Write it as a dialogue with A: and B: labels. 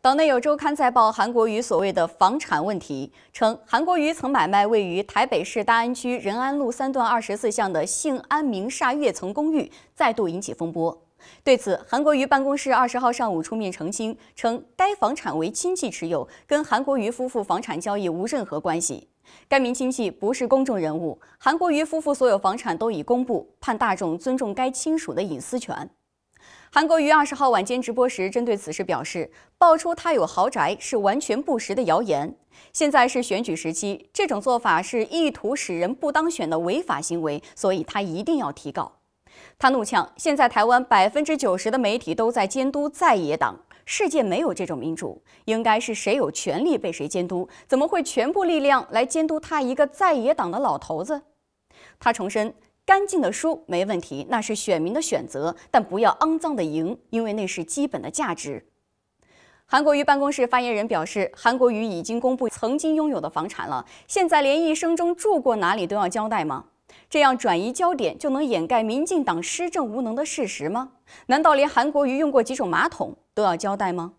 A: 岛内有周刊在报韩国瑜所谓的房产问题，称韩国瑜曾买卖位于台北市大安区仁安路三段二十四巷的杏安明厦跃层公寓，再度引起风波。对此，韩国瑜办公室二十号上午出面澄清，称该房产为亲戚持有，跟韩国瑜夫妇房产交易无任何关系。该名亲戚不是公众人物，韩国瑜夫妇所有房产都已公布，盼大众尊重该亲属的隐私权。韩国瑜二十号晚间直播时，针对此事表示，爆出他有豪宅是完全不实的谣言。现在是选举时期，这种做法是意图使人不当选的违法行为，所以他一定要提告。他怒呛：“现在台湾百分之九十的媒体都在监督在野党，世界没有这种民主，应该是谁有权利被谁监督？怎么会全部力量来监督他一个在野党的老头子？”他重申。干净的输没问题，那是选民的选择，但不要肮脏的赢，因为那是基本的价值。韩国瑜办公室发言人表示，韩国瑜已经公布曾经拥有的房产了，现在连一生中住过哪里都要交代吗？这样转移焦点就能掩盖民进党施政无能的事实吗？难道连韩国瑜用过几种马桶都要交代吗？